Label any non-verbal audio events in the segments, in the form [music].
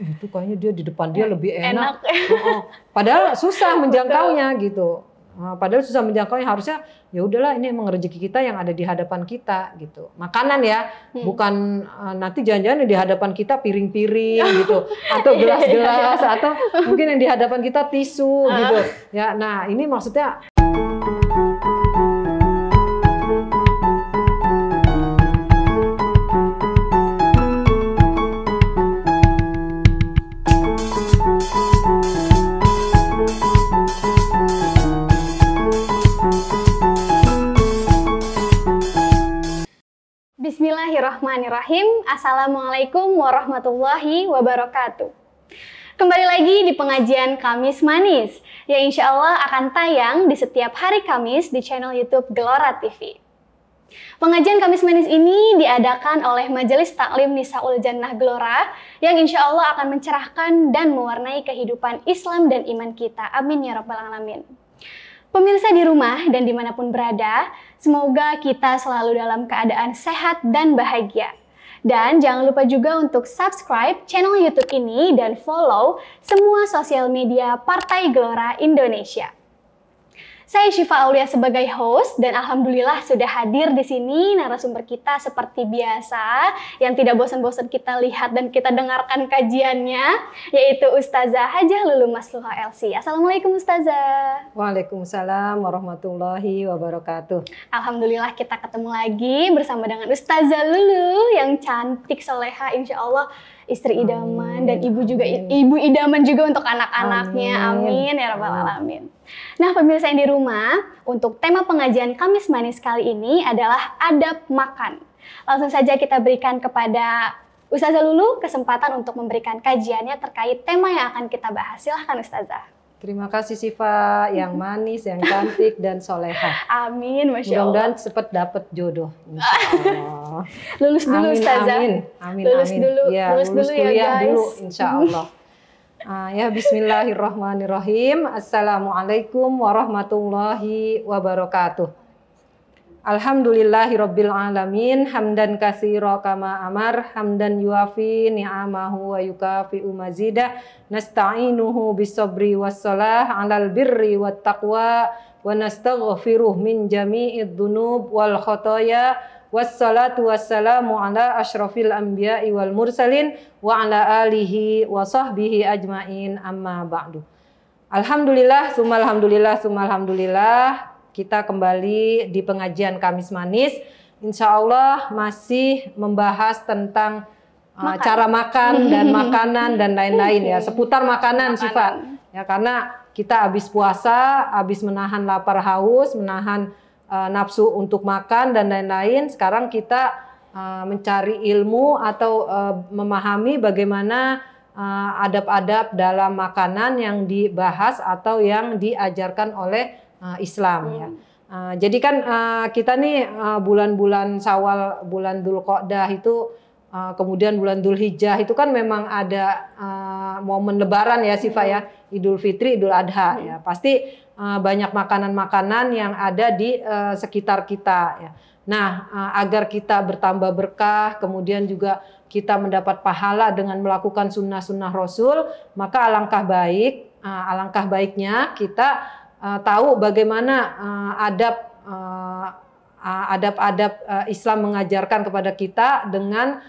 itu kayaknya dia di depan dia lebih enak. enak. Oh, padahal susah [laughs] menjangkaunya Betul. gitu. Padahal susah menjangkaunya harusnya ya udahlah ini emang rezeki kita yang ada di hadapan kita gitu. Makanan ya, hmm. bukan eh, nanti jangan-jangan di hadapan kita piring-piring [laughs] gitu atau iya, iya, gelas-gelas iya. atau mungkin yang di hadapan kita tisu gitu. Ya, nah ini maksudnya Bismillahirrahmanirrahim. Assalamualaikum warahmatullahi wabarakatuh. Kembali lagi di pengajian Kamis Manis, yang insya Allah akan tayang di setiap hari Kamis di channel Youtube Gelora TV. Pengajian Kamis Manis ini diadakan oleh Majelis Taklim Nisaul Jannah Gelora, yang insya Allah akan mencerahkan dan mewarnai kehidupan Islam dan iman kita. Amin ya Rabbal Alamin. Pemirsa di rumah dan dimanapun berada, semoga kita selalu dalam keadaan sehat dan bahagia. Dan jangan lupa juga untuk subscribe channel YouTube ini dan follow semua sosial media Partai Gelora Indonesia. Saya Syifa Aulia sebagai host dan alhamdulillah sudah hadir di sini narasumber kita seperti biasa yang tidak bosan-bosan kita lihat dan kita dengarkan kajiannya yaitu Ustazah Hajah Lulu Masluha LC. Assalamualaikum Ustazah. Waalaikumsalam warahmatullahi wabarakatuh. Alhamdulillah kita ketemu lagi bersama dengan Ustazah Lulu yang cantik soleha insya Allah istri idaman Amin. dan ibu juga Amin. ibu idaman juga untuk anak-anaknya. Amin. Amin ya rabbal alamin. Nah, pemirsa yang di rumah, untuk tema pengajian Kamis Manis kali ini adalah adab makan. Langsung saja kita berikan kepada Ustazah Lulu kesempatan untuk memberikan kajiannya terkait tema yang akan kita bahas. Silahkan Ustazah. Terima kasih Siva yang [laughs] manis, yang cantik dan soleha. Amin, masya Allah. Mudah-mudahan cepat dapat jodoh. [laughs] Lulus dulu Ustazah. Amin, amin, lulus amin. Dulu, ya, lulus, lulus dulu ya guys. dulu, insya Allah. [laughs] Uh, ya Bismillahirrahmanirrahim. Assalamualaikum warahmatullahi wabarakatuh. Alhamdulillahirobbilalamin. alamin hamdan katsira kama amar hamdan yuafi ni'amahu wa yukafi umazida. nasta'inuhu bisabri wassalah 'alal birri wat taqwa wa nastaghfiruh min jami'id dhunub wal khotoya wassalatu wassalamu ala ashrafil anbiya'i wal mursalin wa ala alihi wa sahbihi ajmain amma ba'du. Alhamdulillah, summa alhamdulillah, summa alhamdulillah. Kita kembali di pengajian Kamis Manis. Insya Allah masih membahas tentang uh, makan. cara makan [laughs] dan makanan dan lain-lain ya seputar makanan, makanan. sifat. ya karena kita habis puasa habis menahan lapar haus menahan uh, nafsu untuk makan dan lain-lain. Sekarang kita uh, mencari ilmu atau uh, memahami bagaimana adab-adab uh, dalam makanan yang dibahas atau yang diajarkan oleh uh, Islam ya. hmm. ya. Uh, jadi kan uh, kita nih bulan-bulan Sawal, bulan Dzulqa'dah itu uh, kemudian bulan Dzulhijjah itu kan memang ada uh, momen lebaran ya Sifa ya, hmm. Idul Fitri, Idul Adha ya. hmm. ya. Pasti Eh, banyak makanan-makanan yang ada di eh, sekitar kita. Ya. Nah, eh, agar kita bertambah berkah, kemudian juga kita mendapat pahala dengan melakukan sunnah-sunnah Rasul, maka alangkah baik, alangkah baiknya kita tahu bagaimana adab adab-adab Islam mengajarkan kepada kita dengan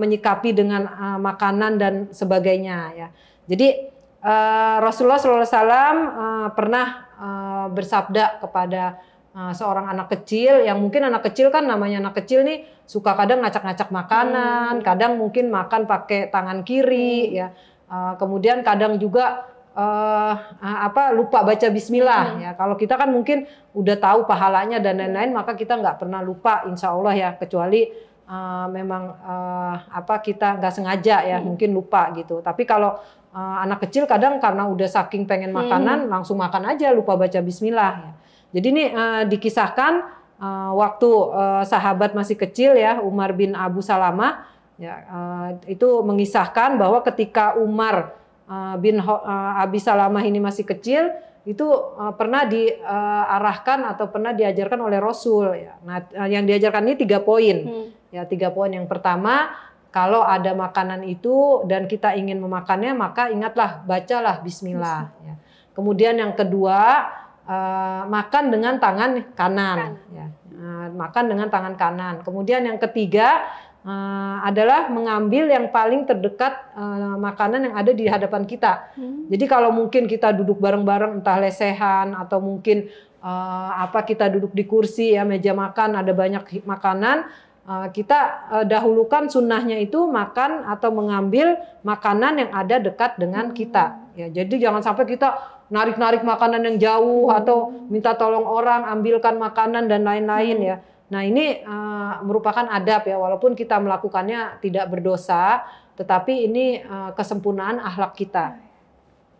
menyikapi dengan makanan dan sebagainya. Ya. jadi Eh, Rasulullah SAW uh, eh, pernah uh, bersabda kepada uh, seorang anak kecil yang mungkin anak kecil kan namanya anak kecil nih suka kadang ngacak-ngacak makanan, hmm. kadang mungkin makan pakai tangan kiri hmm. ya. Uh, kemudian kadang juga uh, apa lupa baca Bismillah hmm. ya. Kalau kita kan mungkin udah tahu pahalanya dan lain-lain, maka kita nggak pernah lupa, insya Allah ya kecuali uh, memang uh, apa kita nggak sengaja ya hmm. mungkin lupa gitu. Tapi kalau Eh, anak kecil kadang karena udah saking pengen hmm. makanan hmm. langsung makan aja lupa baca bismillah. Ya. Jadi ini uh, dikisahkan uh, waktu uh, sahabat masih kecil ya Umar bin Abu Salamah ya uh, itu mengisahkan bahwa ketika Umar uh, bin uh, Abi Salamah ini masih kecil itu uh, pernah diarahkan uh, atau pernah diajarkan oleh Rasul ya. Nah, yang diajarkan ini tiga poin. Hmm. Ya, tiga poin. Yang pertama kalau ada makanan itu dan kita ingin memakannya maka ingatlah bacalah bismillah, bismillah. Ya. Kemudian yang kedua uh, makan dengan tangan kanan, Ya. Uh, makan dengan tangan kanan. Kemudian yang ketiga uh, adalah mengambil yang paling terdekat uh, makanan yang ada di hadapan kita. Hmm. Jadi kalau mungkin kita duduk bareng-bareng entah lesehan atau mungkin uh, apa kita duduk di kursi ya meja makan ada banyak makanan Uh, kita uh, dahulukan sunnahnya itu makan atau mengambil makanan yang ada dekat dengan kita. Ya, jadi jangan sampai kita narik-narik makanan yang jauh atau minta tolong orang ambilkan makanan dan lain-lain ya. Nah ini uh, merupakan adab ya, walaupun kita melakukannya tidak berdosa, tetapi ini uh, kesempurnaan ahlak kita.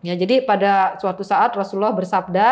Ya jadi pada suatu saat Rasulullah bersabda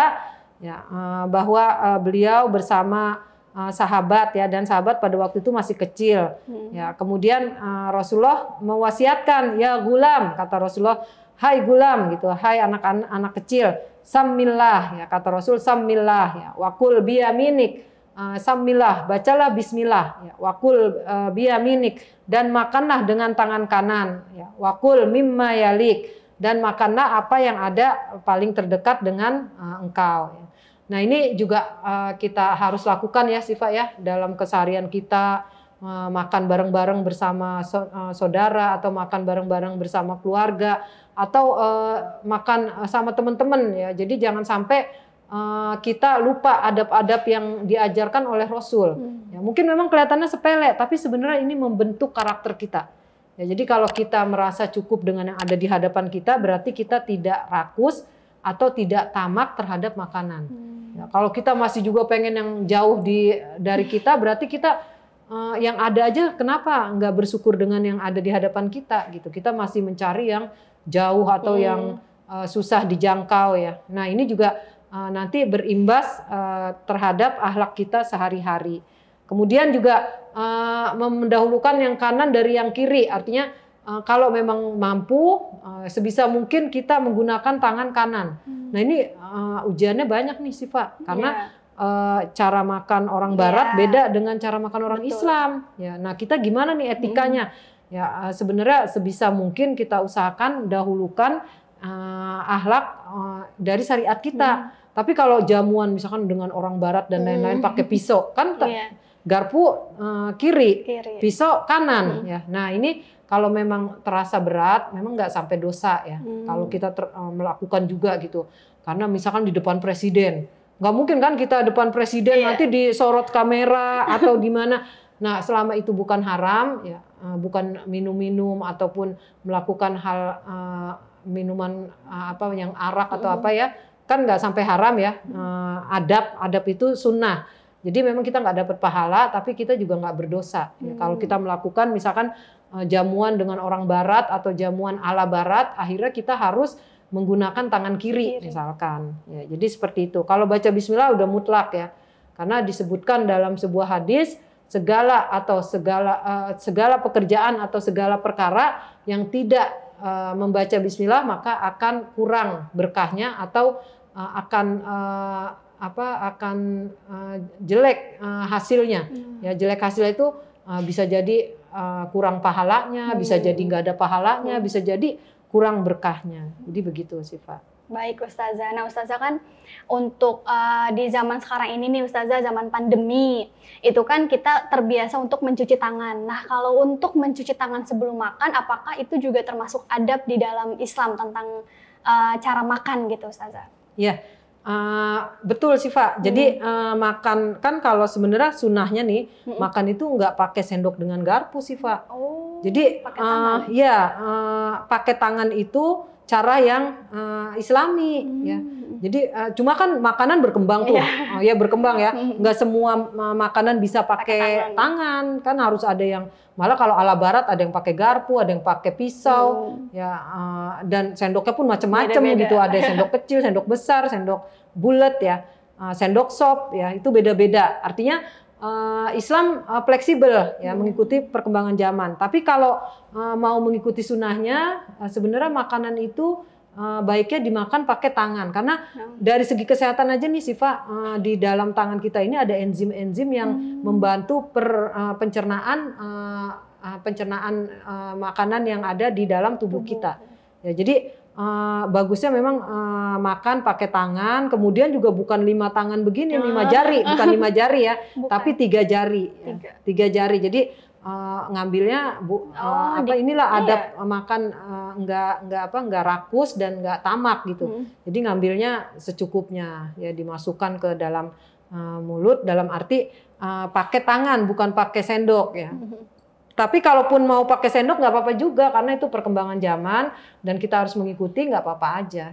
ya uh, bahwa uh, beliau bersama Eh, sahabat ya dan sahabat pada waktu itu masih kecil hmm. ya kemudian uh, Rasulullah mewasiatkan ya gulam kata Rasulullah hai gulam gitu hai anak-anak anak kecil samillah ya kata Rasul samillah ya wakul biyaminik uh, eh, samillah bacalah bismillah ya wakul uh, biyaminik dan makanlah dengan tangan kanan ya wakul mimma yalik dan makanlah apa yang ada paling terdekat dengan uh, engkau ya. Nah ini juga uh, kita harus lakukan ya Siva ya dalam keseharian kita uh, makan bareng-bareng bersama so, uh, saudara atau makan bareng-bareng bersama keluarga atau uh, makan sama teman-teman ya. Jadi jangan sampai uh, kita lupa adab-adab yang diajarkan oleh Rasul. Hmm. Ya, mungkin memang kelihatannya sepele tapi sebenarnya ini membentuk karakter kita. Ya, jadi kalau kita merasa cukup dengan yang ada di hadapan kita berarti kita tidak rakus atau tidak tamak terhadap makanan. Hmm. Ya, kalau kita masih juga pengen yang jauh di dari kita, berarti kita uh, yang ada aja kenapa nggak bersyukur dengan yang ada di hadapan kita gitu. Kita masih mencari yang jauh atau hmm. yang uh, susah dijangkau ya. Nah ini juga uh, nanti berimbas uh, terhadap ahlak kita sehari-hari. Kemudian juga uh, mendahulukan yang kanan dari yang kiri, artinya Eh, kalau memang mampu, uh, sebisa mungkin kita menggunakan tangan kanan. Hmm. Nah ini uh, ujiannya banyak nih Siva, karena yeah. Iya. Uh, cara makan orang iya. Barat beda dengan cara makan orang Betul. Islam. Ya, nah kita gimana nih etikanya? Hmm. Ya uh, sebenarnya sebisa mungkin kita usahakan dahulukan uh, ahlak uh, dari syariat kita. Hmm. Tapi kalau jamuan misalkan dengan orang Barat dan lain-lain hmm. pakai pisau kan yeah. garpu uh, kiri, kiri, pisau kanan. Hmm. Ya, nah ini kalau memang terasa berat, memang nggak sampai dosa ya. Hmm. Kalau kita ter, eh, melakukan juga gitu, karena misalkan di depan presiden, nggak mungkin kan kita depan presiden yeah. nanti disorot kamera atau [laughs] gimana. Nah, selama itu bukan haram, ya, eh, bukan minum-minum ataupun melakukan hal uh, minuman uh, apa yang arak atau hmm. apa ya, kan nggak sampai haram ya. Uh, adab, adab itu sunnah. Jadi memang kita nggak dapat pahala, tapi kita juga nggak berdosa. Ya, hmm. kalau kita melakukan, misalkan Eh, jamuan dengan orang barat atau jamuan ala barat, akhirnya kita harus menggunakan tangan kiri, kiri. misalkan. Ya, jadi seperti itu. Kalau baca bismillah udah mutlak ya. Karena disebutkan dalam sebuah hadis segala atau segala uh, segala pekerjaan atau segala perkara yang tidak uh, membaca bismillah maka akan kurang berkahnya atau uh, akan uh, apa akan uh, jelek uh, hasilnya. Hmm. Ya jelek hasilnya itu uh, bisa jadi Eh, kurang pahalanya, hmm. bisa jadi hmm. nggak ada pahalanya, hmm. bisa jadi kurang berkahnya. Jadi begitu sih Pak. Baik Ustazah. Nah Ustazah kan untuk uh, di zaman sekarang ini nih Ustazah zaman pandemi itu kan kita terbiasa untuk mencuci tangan. Nah kalau untuk mencuci tangan sebelum makan apakah itu juga termasuk adab di dalam Islam tentang uh, cara makan gitu Ustazah? Iya. Uh, betul sih Pak. Jadi hmm. uh, makan kan kalau sebenarnya sunahnya nih hmm. makan itu nggak pakai sendok dengan garpu sih Pak. Oh. Jadi pakai tangan. Uh, ya uh, pakai tangan itu cara yang uh, Islami hmm. ya. Jadi uh, cuma kan makanan berkembang tuh. Yeah. Oh, ya berkembang ya. Hmm. Nggak semua eh, makanan bisa pakai, pakai tangan. tangan, kan harus ada yang malah kalau ala barat ada yang pakai garpu, ada yang pakai pisau hmm. ya uh, dan sendoknya pun macam-macam gitu. Ada sendok kecil, sendok besar, sendok bulat ya. Uh, sendok sop ya itu beda-beda. Artinya uh, Islam uh, fleksibel ya hmm. mengikuti perkembangan zaman. Tapi kalau uh, mau mengikuti sunnahnya, uh, sebenarnya makanan itu uh, baiknya dimakan pakai tangan karena hmm. dari segi kesehatan aja nih Siva uh, di dalam tangan kita ini ada enzim-enzim yang hmm. membantu per uh, pencernaan uh, pencernaan uh, makanan yang ada di dalam tubuh, tubuh. kita. Ya, jadi uh, bagusnya memang uh, makan pakai tangan, kemudian juga bukan lima tangan begini, ah. lima jari, bukan lima jari ya, [laughs] bukan. tapi tiga jari, ya, tiga, ya. tiga jari. Jadi uh, ngambilnya bu, uh, oh, apa inilah iya. adab makan uh, nggak nggak apa nggak rakus dan nggak tamak gitu. Hmm. Jadi ngambilnya secukupnya ya dimasukkan ke dalam uh, mulut dalam arti uh, pakai tangan bukan pakai sendok ya. Hmm tapi kalaupun mau pakai sendok nggak apa-apa juga karena itu perkembangan zaman dan kita harus mengikuti nggak apa-apa aja.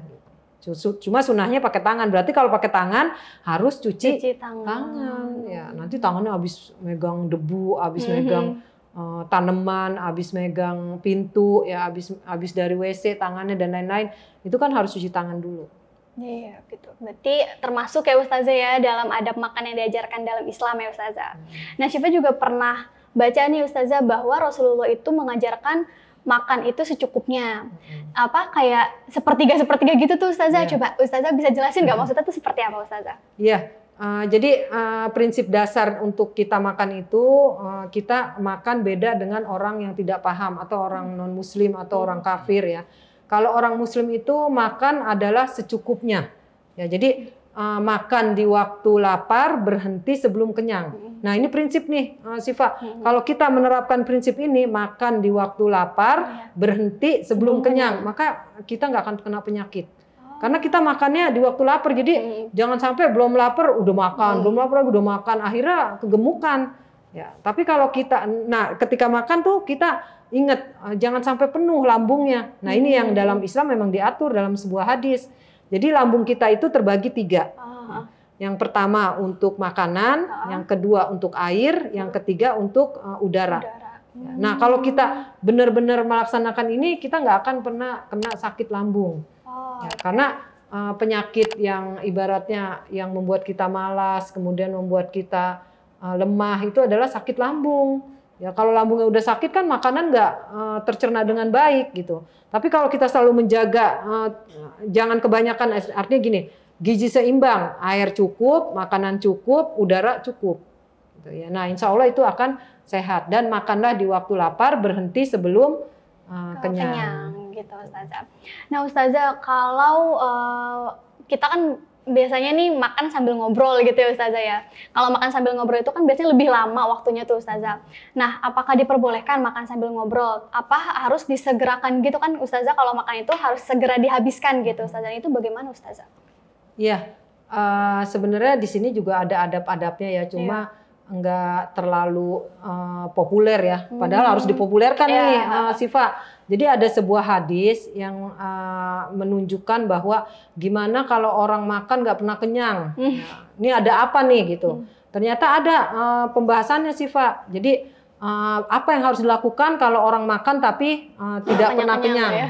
Cuma sunahnya pakai tangan. Berarti kalau pakai tangan harus cuci, cuci tangan. tangan. Ya nanti tangannya habis megang debu, habis mm -hmm. megang uh, tanaman, habis megang pintu, ya habis habis dari WC tangannya dan lain-lain. Itu kan harus cuci tangan dulu. Iya gitu. Berarti termasuk ya Ustazah ya dalam adab makan yang diajarkan dalam Islam ya Ustazah. Hmm. Nah Syifa juga pernah Baca nih Ustazah bahwa Rasulullah itu mengajarkan makan itu secukupnya. Hmm. Apa kayak sepertiga sepertiga gitu tuh Ustazah. Yeah. Coba Ustazah bisa jelasin nggak hmm. maksudnya tuh seperti apa Ustazah? Iya. Yeah. Uh, jadi uh, prinsip dasar untuk kita makan itu uh, kita makan beda dengan orang yang tidak paham atau orang hmm. non muslim atau orang hmm. kafir ya. Kalau orang muslim itu makan adalah secukupnya. Ya, jadi uh, makan di waktu lapar, berhenti sebelum kenyang. Hmm. Nah, ini prinsip nih, uh, Siva. Hmm. Kalau kita menerapkan prinsip ini, makan di waktu lapar, iya. berhenti sebelum, sebelum kenyang, kenyang, maka kita nggak akan kena penyakit. Oh. Karena kita makannya di waktu lapar, jadi hmm. jangan sampai belum lapar udah makan, hmm. belum lapar udah makan, akhirnya kegemukan. Ya, tapi kalau kita, nah ketika makan tuh kita ingat eh, jangan sampai penuh lambungnya. Nah ini yang hmm. dalam Islam memang diatur dalam sebuah hadis. Jadi lambung kita itu terbagi tiga. Uh. Yang pertama untuk makanan, uh. yang kedua untuk air, yang ketiga untuk uh, udara. udara. Hmm. Nah kalau hmm. kita benar-benar melaksanakan ini, kita nggak akan pernah kena sakit lambung. Oh. Ya, karena uh, penyakit yang ibaratnya yang membuat kita malas, kemudian membuat kita uh, lemah itu adalah sakit lambung. Ya kalau lambungnya udah sakit kan makanan nggak uh, tercerna dengan baik gitu. Tapi kalau kita selalu menjaga uh, jangan kebanyakan artinya gini, gizi seimbang, air cukup, makanan cukup, udara cukup. Gitu ya. Nah insya Allah itu akan sehat dan makanlah di waktu lapar berhenti sebelum uh, kenyang. kenyang gitu Ustazah. Nah Ustazah kalau uh, kita kan biasanya nih makan sambil ngobrol gitu ya Ustazah ya. Kalau makan sambil ngobrol itu kan biasanya lebih lama waktunya tuh Ustazah. Nah, apakah diperbolehkan makan sambil ngobrol? Apa harus disegerakan gitu kan Ustazah kalau makan itu harus segera dihabiskan gitu Ustazah. Itu bagaimana Ustazah? Iya, uh, sebenarnya di sini juga ada adab-adabnya ya, cuma iya nggak terlalu uh, populer ya. Padahal hmm. harus dipopulerkan iya. nih uh, Siva. Jadi ada sebuah hadis yang uh, menunjukkan bahwa gimana kalau orang makan nggak pernah kenyang. Hmm. Ya, ini ada apa nih gitu. Hmm. Ternyata ada uh, pembahasannya sih Pak. Jadi uh, apa yang harus dilakukan kalau orang makan tapi uh, tidak pernah kenyang. Ya.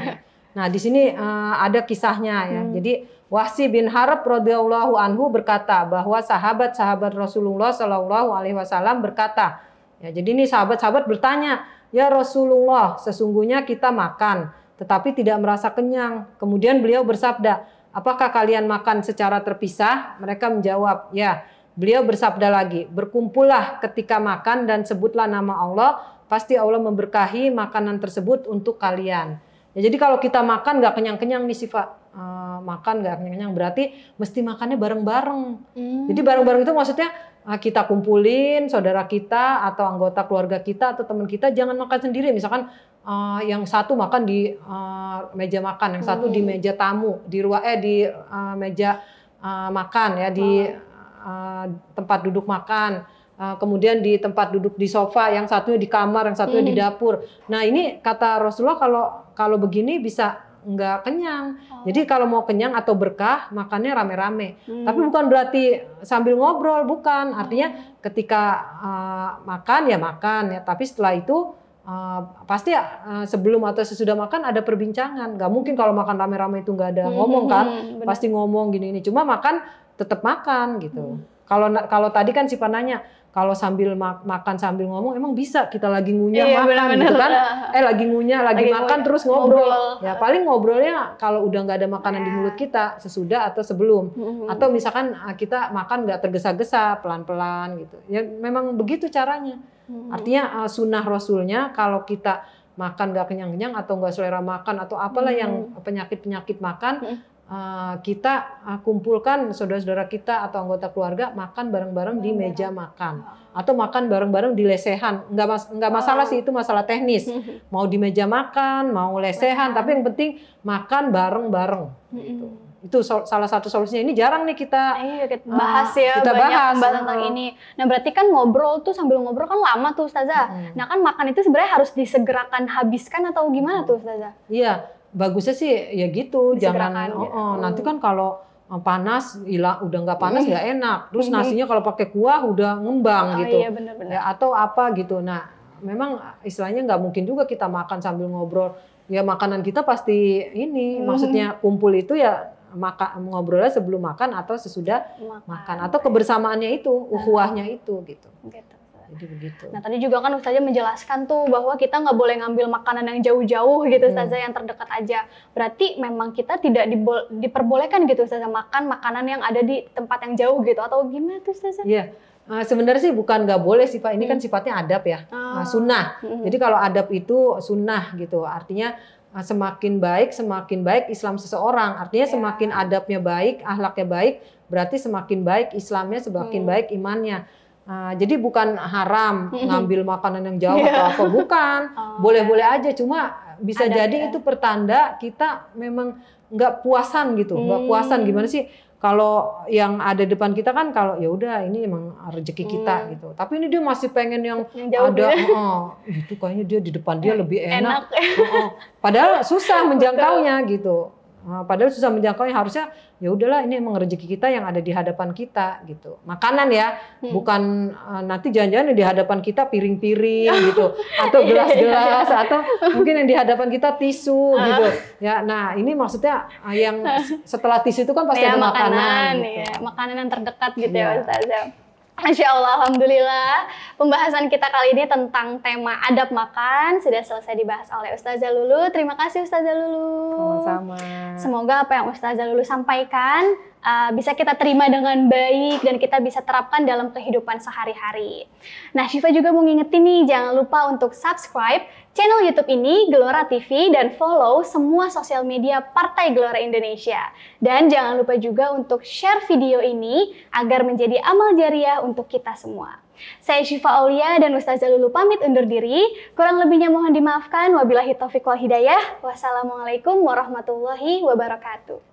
Nah di sini uh, ada kisahnya ya. Hmm. Jadi Wahsi bin Harab radhiyallahu anhu berkata bahwa sahabat-sahabat Rasulullah Shallallahu alaihi wasallam berkata, ya jadi ini sahabat-sahabat bertanya, "Ya Rasulullah, sesungguhnya kita makan tetapi tidak merasa kenyang." Kemudian beliau bersabda, "Apakah kalian makan secara terpisah?" Mereka menjawab, "Ya." Beliau bersabda lagi, "Berkumpullah ketika makan dan sebutlah nama Allah, pasti Allah memberkahi makanan tersebut untuk kalian." Ya, jadi kalau kita makan nggak kenyang-kenyang nih sifat uh, eh, makan nggak kenyang-kenyang berarti mesti makannya bareng-bareng. Hmm. Jadi bareng-bareng itu maksudnya Ah, kita kumpulin saudara kita atau anggota keluarga kita atau teman kita jangan makan sendiri misalkan uh, yang satu makan di uh, meja makan yang satu hmm. di meja tamu di ruang eh di uh, meja uh, makan ya di uh, tempat duduk makan uh, kemudian di tempat duduk di sofa yang satunya di kamar yang satunya hmm. di dapur nah ini kata Rasulullah kalau kalau begini bisa nggak kenyang. Oh. Jadi kalau mau kenyang atau berkah makannya rame-rame. Hmm. Tapi bukan berarti sambil ngobrol, bukan. Oh. Artinya ketika uh, makan ya makan ya, tapi setelah itu Uh, pasti uh, sebelum atau sesudah makan ada perbincangan. nggak mungkin kalau makan rame-rame itu nggak ada hmm, ngomong hmm, kan, Hmm. pasti ngomong gini gini Cuma makan tetap makan gitu. Hmm. Kalau hmm. kalau tadi kan si pananya kalau sambil ma makan sambil ngomong emang bisa kita lagi ngunyah iya, makan bener -bener. gitu kan eh lagi ngunyah lagi, lagi makan ngunyah, terus ngobrol. ngobrol ya paling ngobrolnya kalau udah nggak ada makanan nah. di iya. mulut kita sesudah atau sebelum mm -hmm. atau misalkan ah, kita makan nggak tergesa-gesa pelan-pelan gitu ya memang begitu caranya mm -hmm. artinya ah, sunnah rasulnya kalau kita makan nggak kenyang-kenyang atau nggak selera makan atau apalah mm -hmm. yang penyakit-penyakit makan mm -hmm Eh, kita eh, kumpulkan saudara-saudara kita atau anggota keluarga makan bareng-bareng di meja makan atau makan bareng-bareng di lesehan nggak mas nggak oh. masalah sih itu masalah teknis [laughs] mau di meja makan mau lesehan tapi yang penting makan bareng-bareng gitu. itu salah satu solusinya ini jarang nih kita Ayo nah, iya, kita bahas eh, ya kita banyak bahas tentang ini nah berarti kan ngobrol tuh sambil ngobrol kan lama tuh ustazah hmm. nah kan makan itu sebenarnya harus disegerakan habiskan atau gimana tuh ustazah iya bagusnya sih ya gitu jangan oh, ya? oh, nanti oh. kan kalau eh, panas hilang udah nggak panas nggak mm-hmm. enak terus mm-hmm. nasinya kalau pakai kuah udah ngembang oh, gitu iya, bener -bener. Ya, atau apa gitu nah memang istilahnya nggak mungkin juga kita makan sambil ngobrol ya makanan kita pasti ini mm-hmm. maksudnya kumpul itu ya maka ngobrolnya sebelum makan atau sesudah makan, makan. atau kebersamaannya itu nah. uhuahnya itu gitu. gitu. Jadi begitu. Nah tadi juga kan Ustazah menjelaskan tuh bahwa kita nggak boleh ngambil makanan yang jauh-jauh gitu hmm. Ustazah yang terdekat aja. Berarti memang kita tidak diperbolehkan gitu Ustazah makan makanan yang ada di tempat yang jauh gitu atau gimana tuh Ustazah? Iya. Yeah. Uh, sebenarnya sih bukan nggak boleh sih Pak, ini kan hmm. kan sifatnya adab ya, oh. uh, sunnah. Hmm. Jadi kalau adab itu sunnah gitu, artinya uh, semakin baik, semakin baik Islam seseorang. Artinya yeah. semakin adabnya baik, ahlaknya baik, berarti semakin baik Islamnya, semakin hmm. baik imannya. Uh, jadi bukan haram ngambil makanan yang jauh iya. atau apa bukan, [laughs] oh. boleh-boleh aja. Cuma bisa Ada jadi ya? itu pertanda kita memang nggak puasan gitu, nggak hmm. puasan gimana sih? Kalau yang ada depan kita kan kalau ya udah ini emang rezeki kita hmm. gitu. Tapi ini dia masih pengen yang, yang ada ya? oh, itu kayaknya dia di depan dia eh, lebih enak. enak. Oh, oh. Padahal susah [laughs] menjangkaunya gitu. Eh, padahal susah menjangkau. Ya harusnya ya udahlah ini emang rezeki kita yang ada di hadapan kita gitu. Makanan ya, hmm. bukan uh, nanti jangan-jangan di hadapan kita piring-piring [laughs] gitu, atau iya, iya, iya. gelas-gelas, atau mungkin yang di hadapan kita tisu ah. gitu. Ya, nah ini maksudnya eh, yang [laughs] setelah tisu itu kan pasti ya, ada makanan. makanan gitu. ya. Makanan yang terdekat gitu ya, ya Ustazah. Masya Allah, Alhamdulillah. Pembahasan kita kali ini tentang tema adab makan sudah selesai dibahas oleh Ustazah Lulu. Terima kasih Ustazah Lulu. Sama-sama. Semoga apa yang Ustazah Lulu sampaikan uh, bisa kita terima dengan baik dan kita bisa terapkan dalam kehidupan sehari-hari. Nah, Shiva juga mau ngingetin nih, jangan lupa untuk subscribe channel YouTube ini Gelora TV dan follow semua sosial media Partai Gelora Indonesia. Dan jangan lupa juga untuk share video ini agar menjadi amal jariah untuk kita semua. Saya Syifa Aulia dan Ustazah Lulu pamit undur diri. Kurang lebihnya mohon dimaafkan. Wabillahi taufiq wal hidayah. Wassalamualaikum warahmatullahi wabarakatuh.